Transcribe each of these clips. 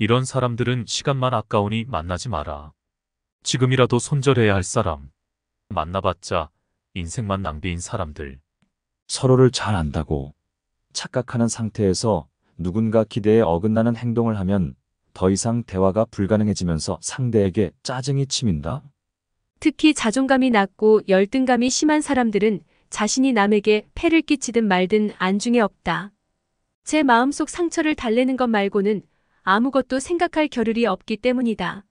이런 사람들은 시간만 아까우니 만나지 마라. 지금이라도 손절해야 할 사람. 만나봤자 인생만 낭비인 사람들. 서로를 잘 안다고 착각하는 상태에서 누군가 기대에 어긋나는 행동을 하면 더 이상 대화가 불가능해지면서 상대에게 짜증이 치민다. 특히 자존감이 낮고 열등감이 심한 사람들은 자신이 남에게 폐를 끼치든 말든 안중에 없다. 제 마음속 상처를 달래는 것 말고는 아무것도 생각할 겨를이 없기 때문이다.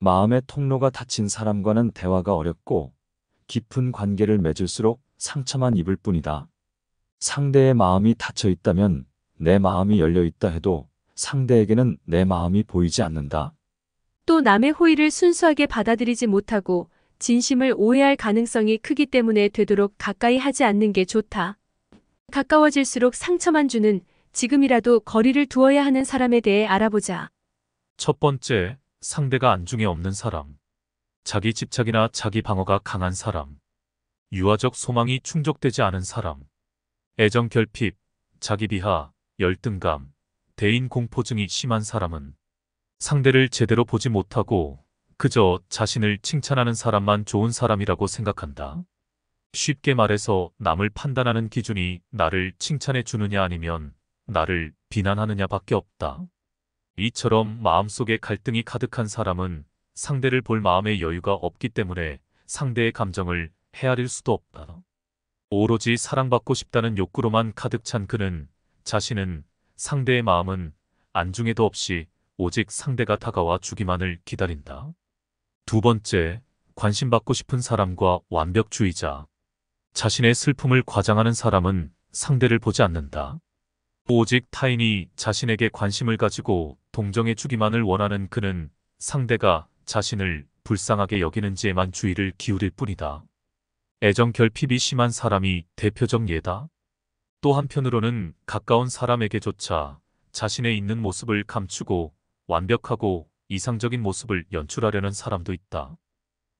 마음의 통로가 닫힌 사람과는 대화가 어렵고 깊은 관계를 맺을수록 상처만 입을 뿐이다. 상대의 마음이 닫혀 있다면 내 마음이 열려 있다 해도 상대에게는 내 마음이 보이지 않는다. 또 남의 호의를 순수하게 받아들이지 못하고 진심을 오해할 가능성이 크기 때문에 되도록 가까이 하지 않는 게 좋다. 가까워질수록 상처만 주는 지금이라도 거리를 두어야 하는 사람에 대해 알아보자. 첫 번째, 상대가 안중에 없는 사람. 자기 집착이나 자기 방어가 강한 사람. 유아적 소망이 충족되지 않은 사람. 애정 결핍, 자기 비하, 열등감, 대인 공포증이 심한 사람은 상대를 제대로 보지 못하고 그저 자신을 칭찬하는 사람만 좋은 사람이라고 생각한다. 쉽게 말해서 남을 판단하는 기준이 나를 칭찬해 주느냐 아니면 나를 비난하느냐밖에 없다. 이처럼 마음속에 갈등이 가득한 사람은 상대를 볼 마음의 여유가 없기 때문에 상대의 감정을 헤아릴 수도 없다. 오로지 사랑받고 싶다는 욕구로만 가득 찬 그는 자신은 상대의 마음은 안중에도 없이 오직 상대가 다가와 주기만을 기다린다. 두 번째, 관심받고 싶은 사람과 완벽주의자. 자신의 슬픔을 과장하는 사람은 상대를 보지 않는다. 오직 타인이 자신에게 관심을 가지고 동정해 주기만을 원하는 그는 상대가 자신을 불쌍하게 여기는지에만 주의를 기울일 뿐이다. 애정 결핍이 심한 사람이 대표적 예다. 또 한편으로는 가까운 사람에게조차 자신의 있는 모습을 감추고 완벽하고 이상적인 모습을 연출하려는 사람도 있다.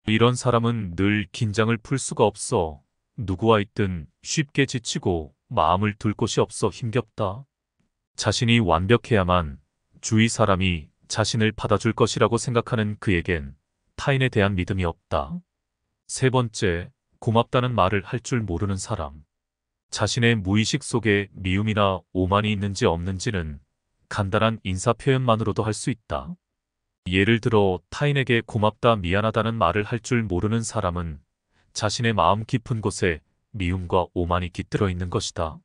이런 사람은 늘 긴장을 풀 수가 없어 누구와 있든 쉽게 지치고 마음을 둘 곳이 없어 힘겹다. 자신이 완벽해야만 주위 사람이 자신을 받아줄 것이라고 생각하는 그에겐 타인에 대한 믿음이 없다. 세 번째, 고맙다는 말을 할 줄 모르는 사람. 자신의 무의식 속에 미움이나 오만이 있는지 없는지는 간단한 인사 표현만으로도 할 수 있다. 예를 들어 타인에게 고맙다 미안하다는 말을 할 줄 모르는 사람은 자신의 마음 깊은 곳에 미움과 오만이 깃들어 있는 것이다.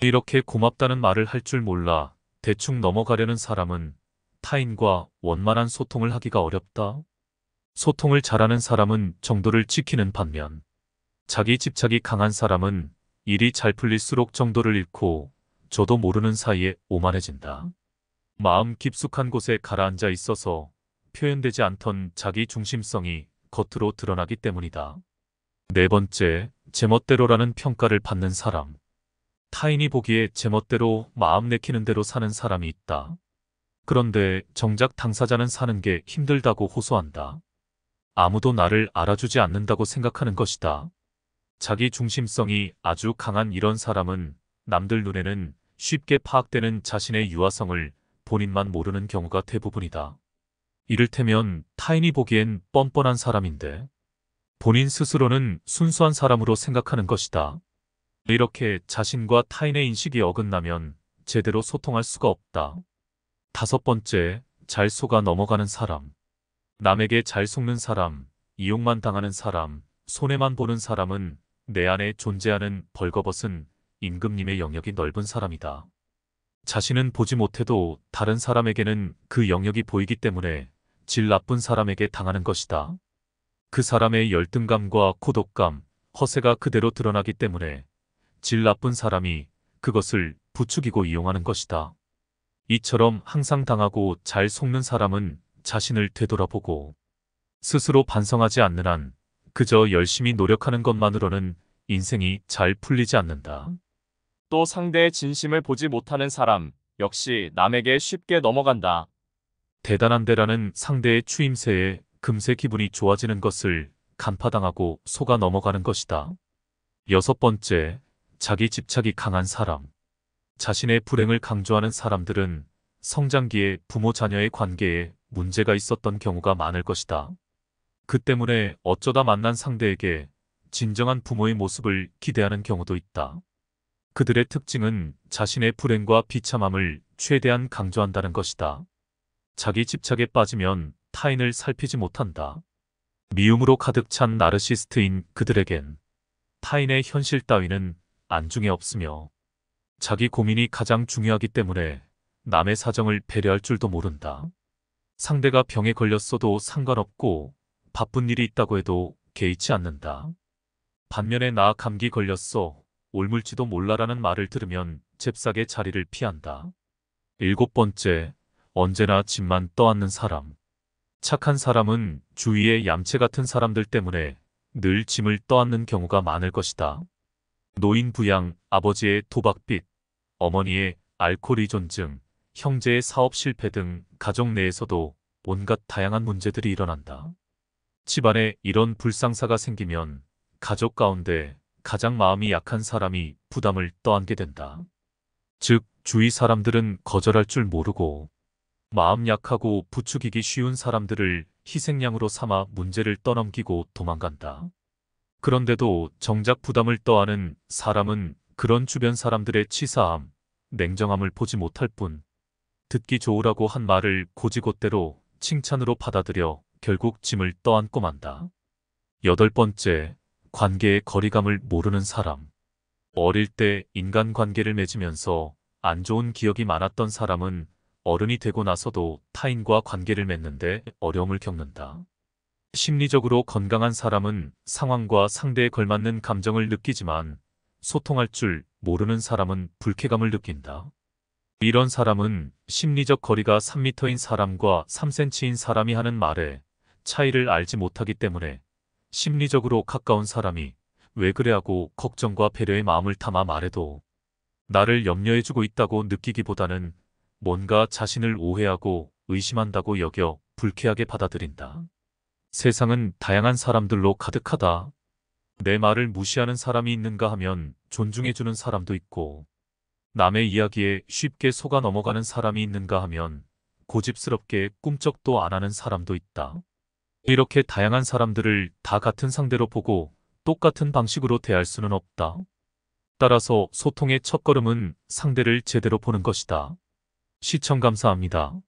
이렇게 고맙다는 말을 할 줄 몰라 대충 넘어가려는 사람은 타인과 원만한 소통을 하기가 어렵다. 소통을 잘하는 사람은 정도를 지키는 반면 자기 집착이 강한 사람은 일이 잘 풀릴수록 정도를 잃고 저도 모르는 사이에 오만해진다. 마음 깊숙한 곳에 가라앉아 있어서 표현되지 않던 자기 중심성이 겉으로 드러나기 때문이다. 네 번째, 제멋대로라는 평가를 받는 사람. 타인이 보기에 제멋대로 마음 내키는 대로 사는 사람이 있다. 그런데 정작 당사자는 사는 게 힘들다고 호소한다. 아무도 나를 알아주지 않는다고 생각하는 것이다. 자기 중심성이 아주 강한 이런 사람은 남들 눈에는 쉽게 파악되는 자신의 유아성을 본인만 모르는 경우가 대부분이다. 이를테면 타인이 보기엔 뻔뻔한 사람인데 본인 스스로는 순수한 사람으로 생각하는 것이다. 이렇게 자신과 타인의 인식이 어긋나면 제대로 소통할 수가 없다. 다섯 번째, 잘 속아 넘어가는 사람. 남에게 잘 속는 사람, 이용만 당하는 사람, 손해만 보는 사람은 내 안에 존재하는 벌거벗은 임금님의 영역이 넓은 사람이다. 자신은 보지 못해도 다른 사람에게는 그 영역이 보이기 때문에 질 나쁜 사람에게 당하는 것이다. 그 사람의 열등감과 고독감, 허세가 그대로 드러나기 때문에 질 나쁜 사람이 그것을 부추기고 이용하는 것이다. 이처럼 항상 당하고 잘 속는 사람은 자신을 되돌아보고 스스로 반성하지 않는 한 그저 열심히 노력하는 것만으로는 인생이 잘 풀리지 않는다. 또 상대의 진심을 보지 못하는 사람 역시 남에게 쉽게 넘어간다. 대단한데라는 상대의 추임새에 금세 기분이 좋아지는 것을 간파당하고 속아 넘어가는 것이다. 여섯 번째, 자기 집착이 강한 사람. 자신의 불행을 강조하는 사람들은 성장기에 부모 자녀의 관계에 문제가 있었던 경우가 많을 것이다. 그 때문에 어쩌다 만난 상대에게 진정한 부모의 모습을 기대하는 경우도 있다. 그들의 특징은 자신의 불행과 비참함을 최대한 강조한다는 것이다. 자기 집착에 빠지면 타인을 살피지 못한다. 미움으로 가득 찬 나르시스트인 그들에겐 타인의 현실 따위는 안중에 없으며 자기 고민이 가장 중요하기 때문에 남의 사정을 배려할 줄도 모른다. 상대가 병에 걸렸어도 상관없고 바쁜 일이 있다고 해도 개의치 않는다. 반면에 나 감기 걸렸어 올물지도 몰라라는 말을 들으면 잽싸게 자리를 피한다. 일곱 번째, 언제나 집만 떠안는 사람. 착한 사람은 주위의 얌체 같은 사람들 때문에 늘 짐을 떠안는 경우가 많을 것이다. 노인 부양, 아버지의 도박빚, 어머니의 알코올 의존증, 형제의 사업 실패 등 가정 내에서도 온갖 다양한 문제들이 일어난다. 집안에 이런 불상사가 생기면 가족 가운데 가장 마음이 약한 사람이 부담을 떠안게 된다. 즉, 주위 사람들은 거절할 줄 모르고 마음 약하고 부추기기 쉬운 사람들을 희생양으로 삼아 문제를 떠넘기고 도망간다. 그런데도 정작 부담을 떠안은 사람은 그런 주변 사람들의 치사함, 냉정함을 보지 못할 뿐 듣기 좋으라고 한 말을 고지곳대로 칭찬으로 받아들여 결국 짐을 떠안고 만다. 여덟 번째, 관계의 거리감을 모르는 사람. 어릴 때 인간관계를 맺으면서 안 좋은 기억이 많았던 사람은 어른이 되고 나서도 타인과 관계를 맺는데 어려움을 겪는다. 심리적으로 건강한 사람은 상황과 상대에 걸맞는 감정을 느끼지만 소통할 줄 모르는 사람은 불쾌감을 느낀다. 이런 사람은 심리적 거리가 3m인 사람과 3cm인 사람이 하는 말에 차이를 알지 못하기 때문에 심리적으로 가까운 사람이 왜 그래 하고 걱정과 배려의 마음을 담아 말해도 나를 염려해주고 있다고 느끼기보다는 뭔가 자신을 오해하고 의심한다고 여겨 불쾌하게 받아들인다. 세상은 다양한 사람들로 가득하다. 내 말을 무시하는 사람이 있는가 하면 존중해주는 사람도 있고, 남의 이야기에 쉽게 속아 넘어가는 사람이 있는가 하면 고집스럽게 꿈쩍도 안 하는 사람도 있다. 이렇게 다양한 사람들을 다 같은 상대로 보고 똑같은 방식으로 대할 수는 없다. 따라서 소통의 첫걸음은 상대를 제대로 보는 것이다. 시청 감사합니다.